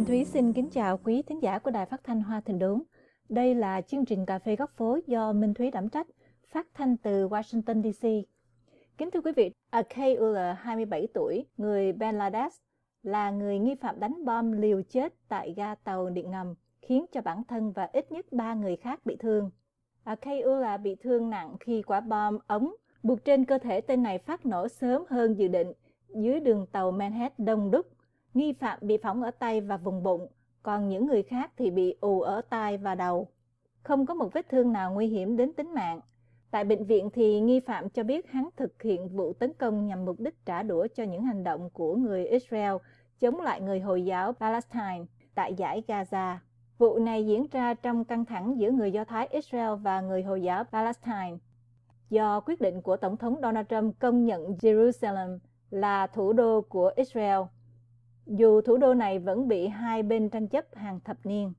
Minh Thúy xin kính chào quý thính giả của Đài Phát thanh Hoa Thịnh Đốn. Đây là chương trình cà phê góc phố do Minh Thúy đảm trách, phát thanh từ Washington DC. Kính thưa quý vị, Akayul 27 tuổi, người Bangladesh, là người nghi phạm đánh bom liều chết tại ga tàu điện ngầm, khiến cho bản thân và ít nhất 3 người khác bị thương. Akayul bị thương nặng khi quả bom ống buộc trên cơ thể tên này phát nổ sớm hơn dự định dưới đường tàu Manhattan đông đúc Nghi phạm bị phóng ở tay và vùng bụng, còn những người khác thì bị ù ở tai và đầu. Không có một vết thương nào nguy hiểm đến tính mạng. Tại bệnh viện thì nghi phạm cho biết hắn thực hiện vụ tấn công nhằm mục đích trả đũa cho những hành động của người Israel chống lại người Hồi giáo Palestine tại giải Gaza. Vụ này diễn ra trong căng thẳng giữa người Do Thái Israel và người Hồi giáo Palestine. Do quyết định của Tổng thống Donald Trump công nhận Jerusalem là thủ đô của Israel dù thủ đô này vẫn bị hai bên tranh chấp hàng thập niên.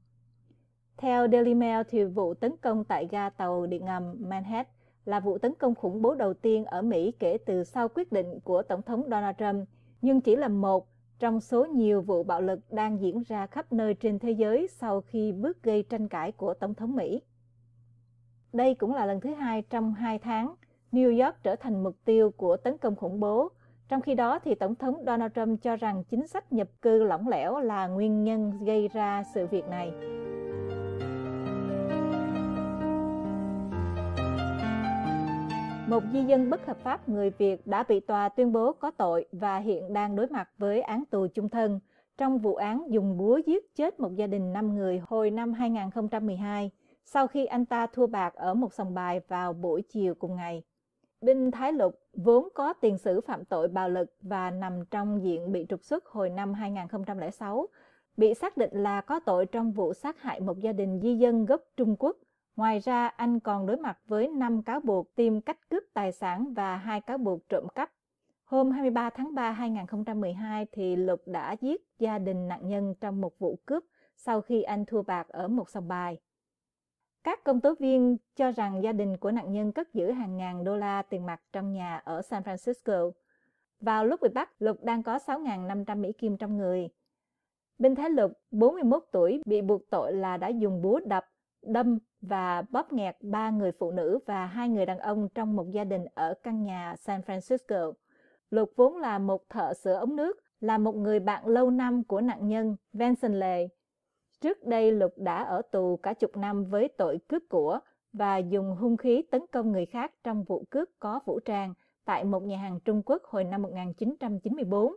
Theo Daily Mail, thì vụ tấn công tại ga tàu điện ngầm Manhattan là vụ tấn công khủng bố đầu tiên ở Mỹ kể từ sau quyết định của Tổng thống Donald Trump, nhưng chỉ là một trong số nhiều vụ bạo lực đang diễn ra khắp nơi trên thế giới sau khi bước gây tranh cãi của Tổng thống Mỹ. Đây cũng là lần thứ hai trong hai tháng, New York trở thành mục tiêu của tấn công khủng bố trong khi đó, thì Tổng thống Donald Trump cho rằng chính sách nhập cư lỏng lẻo là nguyên nhân gây ra sự việc này. Một di dân bất hợp pháp người Việt đã bị tòa tuyên bố có tội và hiện đang đối mặt với án tù chung thân trong vụ án dùng búa giết chết một gia đình 5 người hồi năm 2012 sau khi anh ta thua bạc ở một sòng bài vào buổi chiều cùng ngày. Đinh Thái Lục vốn có tiền sử phạm tội bạo lực và nằm trong diện bị trục xuất hồi năm 2006, bị xác định là có tội trong vụ sát hại một gia đình di dân gốc Trung Quốc. Ngoài ra, anh còn đối mặt với 5 cáo buộc tìm cách cướp tài sản và hai cáo buộc trộm cắp. Hôm 23 tháng 3 2012 thì Lục đã giết gia đình nạn nhân trong một vụ cướp sau khi anh thua bạc ở một sòng bài. Các công tố viên cho rằng gia đình của nạn nhân cất giữ hàng ngàn đô la tiền mặt trong nhà ở San Francisco. Vào lúc bị bắt, Lục đang có 6.500 Mỹ Kim trong người. Binh Thái Lục, 41 tuổi, bị buộc tội là đã dùng búa đập, đâm và bóp nghẹt ba người phụ nữ và hai người đàn ông trong một gia đình ở căn nhà San Francisco. Lục vốn là một thợ sửa ống nước, là một người bạn lâu năm của nạn nhân Vincent Lee. Trước đây Lục đã ở tù cả chục năm với tội cướp của và dùng hung khí tấn công người khác trong vụ cướp có vũ trang tại một nhà hàng Trung Quốc hồi năm 1994.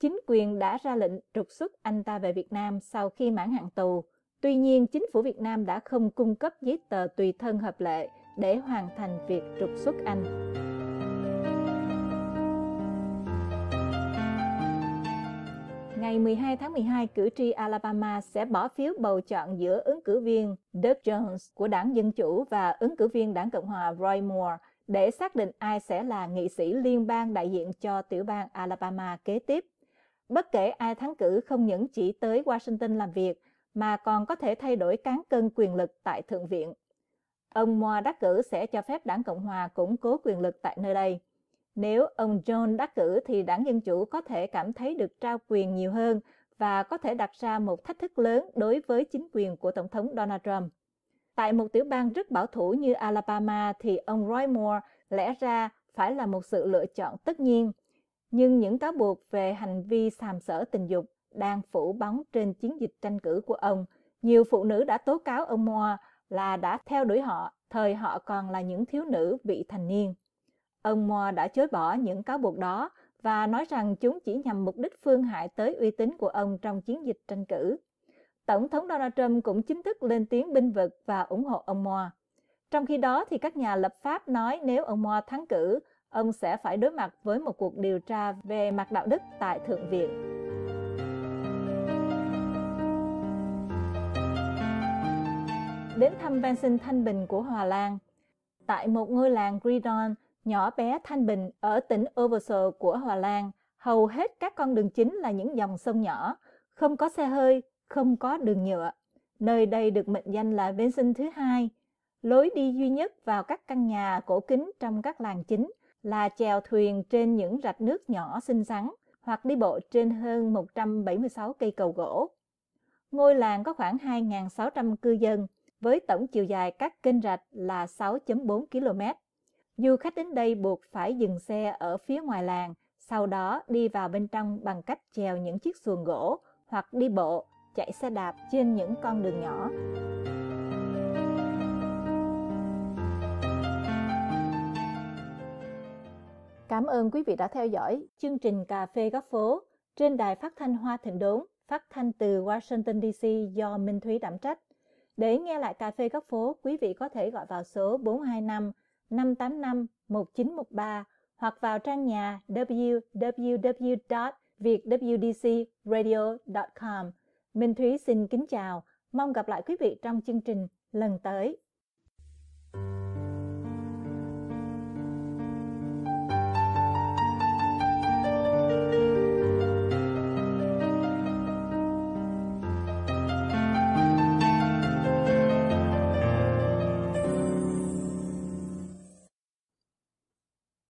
Chính quyền đã ra lệnh trục xuất anh ta về Việt Nam sau khi mãn hạn tù. Tuy nhiên, chính phủ Việt Nam đã không cung cấp giấy tờ tùy thân hợp lệ để hoàn thành việc trục xuất anh. ngày 12 tháng 12, cử tri Alabama sẽ bỏ phiếu bầu chọn giữa ứng cử viên Doug Jones của đảng Dân Chủ và ứng cử viên đảng Cộng hòa Roy Moore để xác định ai sẽ là nghị sĩ liên bang đại diện cho tiểu bang Alabama kế tiếp. Bất kể ai thắng cử không những chỉ tới Washington làm việc, mà còn có thể thay đổi cán cân quyền lực tại Thượng viện. Ông Moore đắc cử sẽ cho phép đảng Cộng hòa củng cố quyền lực tại nơi đây. Nếu ông John đắc cử thì đảng Dân Chủ có thể cảm thấy được trao quyền nhiều hơn và có thể đặt ra một thách thức lớn đối với chính quyền của Tổng thống Donald Trump. Tại một tiểu bang rất bảo thủ như Alabama thì ông Roy Moore lẽ ra phải là một sự lựa chọn tất nhiên. Nhưng những cáo buộc về hành vi sàm sở tình dục đang phủ bóng trên chiến dịch tranh cử của ông. Nhiều phụ nữ đã tố cáo ông Moore là đã theo đuổi họ thời họ còn là những thiếu nữ vị thành niên. Ông Moore đã chối bỏ những cáo buộc đó và nói rằng chúng chỉ nhằm mục đích phương hại tới uy tín của ông trong chiến dịch tranh cử. Tổng thống Donald Trump cũng chính thức lên tiếng binh vực và ủng hộ ông Moore. Trong khi đó thì các nhà lập pháp nói nếu ông Moore thắng cử, ông sẽ phải đối mặt với một cuộc điều tra về mặt đạo đức tại Thượng viện. Đến thăm Benson Thanh Bình của Hòa Lan, tại một ngôi làng Gridon nhỏ bé thanh bình ở tỉnh Oversel của Hòa Lan, hầu hết các con đường chính là những dòng sông nhỏ, không có xe hơi, không có đường nhựa. Nơi đây được mệnh danh là Sinh thứ hai. Lối đi duy nhất vào các căn nhà cổ kính trong các làng chính là chèo thuyền trên những rạch nước nhỏ xinh xắn hoặc đi bộ trên hơn 176 cây cầu gỗ. Ngôi làng có khoảng 2.600 cư dân, với tổng chiều dài các kênh rạch là 6.4 km Du khách đến đây buộc phải dừng xe ở phía ngoài làng, sau đó đi vào bên trong bằng cách chèo những chiếc xuồng gỗ hoặc đi bộ, chạy xe đạp trên những con đường nhỏ. Cảm ơn quý vị đã theo dõi chương trình Cà phê góc phố trên đài phát thanh Hoa Thịnh Đốn, phát thanh từ Washington DC do Minh Thúy đảm trách. Để nghe lại Cà phê góc phố, quý vị có thể gọi vào số 425 585 1913 hoặc vào trang nhà www.vietwdcradio.com. Minh Thúy xin kính chào, mong gặp lại quý vị trong chương trình lần tới.